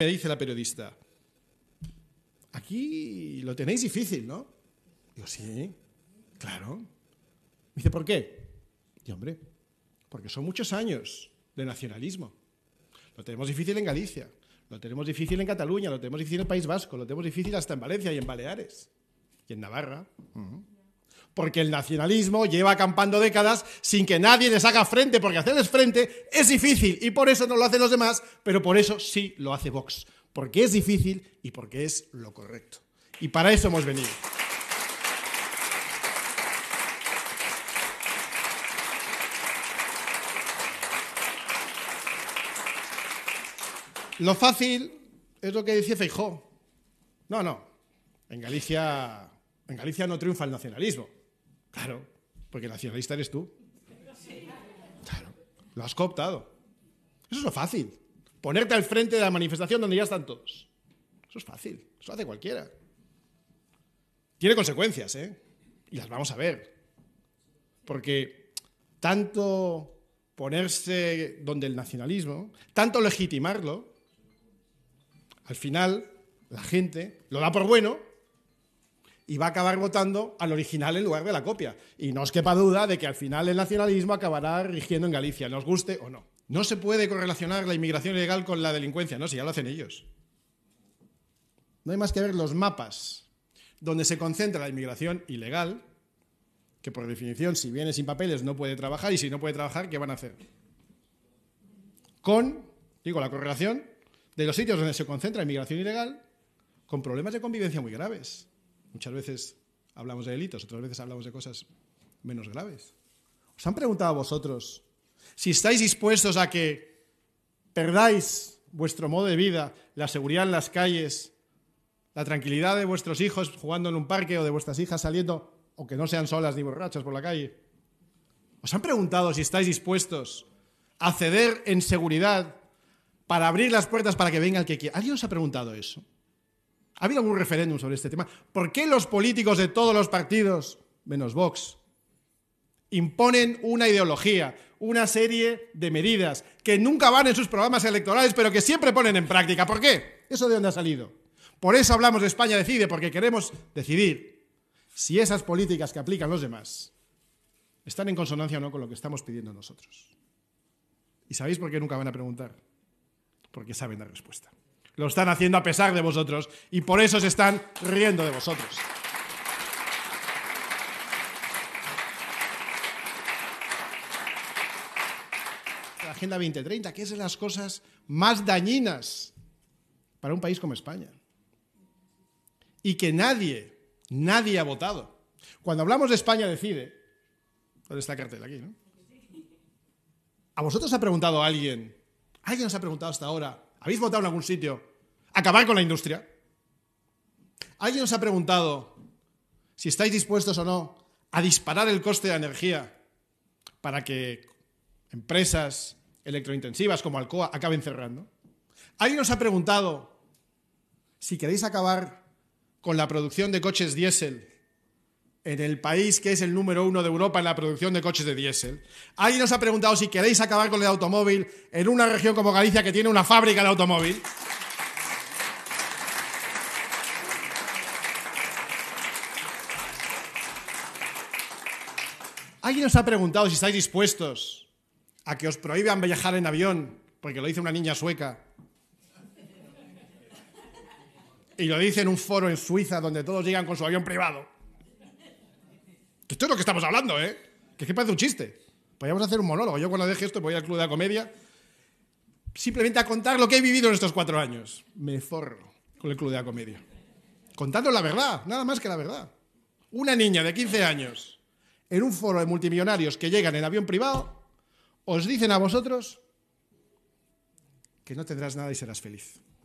Me dice la periodista, aquí lo tenéis difícil, ¿no? Digo, sí, claro. Me dice, ¿por qué? Y hombre, porque son muchos años de nacionalismo. Lo tenemos difícil en Galicia, lo tenemos difícil en Cataluña, lo tenemos difícil en País Vasco, lo tenemos difícil hasta en Valencia y en Baleares y en Navarra porque el nacionalismo lleva acampando décadas sin que nadie les haga frente, porque hacerles frente es difícil y por eso no lo hacen los demás, pero por eso sí lo hace Vox, porque es difícil y porque es lo correcto. Y para eso hemos venido. Lo fácil es lo que decía Feijó. No, no. En Galicia, en Galicia no triunfa el nacionalismo. Claro, porque nacionalista eres tú. Claro, lo has cooptado. Eso es lo fácil. Ponerte al frente de la manifestación donde ya están todos. Eso es fácil, eso hace cualquiera. Tiene consecuencias, ¿eh? Y las vamos a ver. Porque tanto ponerse donde el nacionalismo, tanto legitimarlo, al final la gente lo da por bueno y va a acabar votando al original en lugar de la copia. Y no os quepa duda de que al final el nacionalismo acabará rigiendo en Galicia, nos guste o no. No se puede correlacionar la inmigración ilegal con la delincuencia, no, si ya lo hacen ellos. No hay más que ver los mapas donde se concentra la inmigración ilegal, que por definición si viene sin papeles no puede trabajar y si no puede trabajar, ¿qué van a hacer? Con, digo, la correlación de los sitios donde se concentra la inmigración ilegal con problemas de convivencia muy graves. Muchas veces hablamos de delitos, otras veces hablamos de cosas menos graves. ¿Os han preguntado a vosotros si estáis dispuestos a que perdáis vuestro modo de vida, la seguridad en las calles, la tranquilidad de vuestros hijos jugando en un parque o de vuestras hijas saliendo, o que no sean solas ni borrachas por la calle? ¿Os han preguntado si estáis dispuestos a ceder en seguridad para abrir las puertas para que venga el que quiera? ¿Alguien os ha preguntado eso? ¿Ha habido algún referéndum sobre este tema? ¿Por qué los políticos de todos los partidos, menos Vox, imponen una ideología, una serie de medidas que nunca van en sus programas electorales, pero que siempre ponen en práctica? ¿Por qué? ¿Eso de dónde ha salido? Por eso hablamos de España Decide, porque queremos decidir si esas políticas que aplican los demás están en consonancia o no con lo que estamos pidiendo nosotros. ¿Y sabéis por qué nunca van a preguntar? Porque saben la respuesta. Lo están haciendo a pesar de vosotros y por eso se están riendo de vosotros. La Agenda 2030, que es de las cosas más dañinas para un país como España. Y que nadie, nadie ha votado. Cuando hablamos de España decide, ¿dónde está cartel aquí, no? ¿A vosotros ha preguntado alguien? ¿Alguien os ha preguntado hasta ahora? ¿Habéis votado en algún sitio? acabar con la industria. ¿Alguien os ha preguntado si estáis dispuestos o no a disparar el coste de energía para que empresas electrointensivas como Alcoa acaben cerrando? ¿Alguien os ha preguntado si queréis acabar con la producción de coches diésel en el país que es el número uno de Europa en la producción de coches de diésel. Alguien os ha preguntado si queréis acabar con el automóvil en una región como Galicia que tiene una fábrica de automóvil. Alguien os ha preguntado si estáis dispuestos a que os prohíban viajar en avión porque lo dice una niña sueca. Y lo dice en un foro en Suiza donde todos llegan con su avión privado. Esto es lo que estamos hablando, ¿eh? Que es parece un chiste. Podríamos hacer un monólogo. Yo cuando deje esto voy al Club de la Comedia simplemente a contar lo que he vivido en estos cuatro años. Me forro con el Club de la Comedia. Contando la verdad, nada más que la verdad. Una niña de 15 años en un foro de multimillonarios que llegan en avión privado, os dicen a vosotros que no tendrás nada y serás feliz.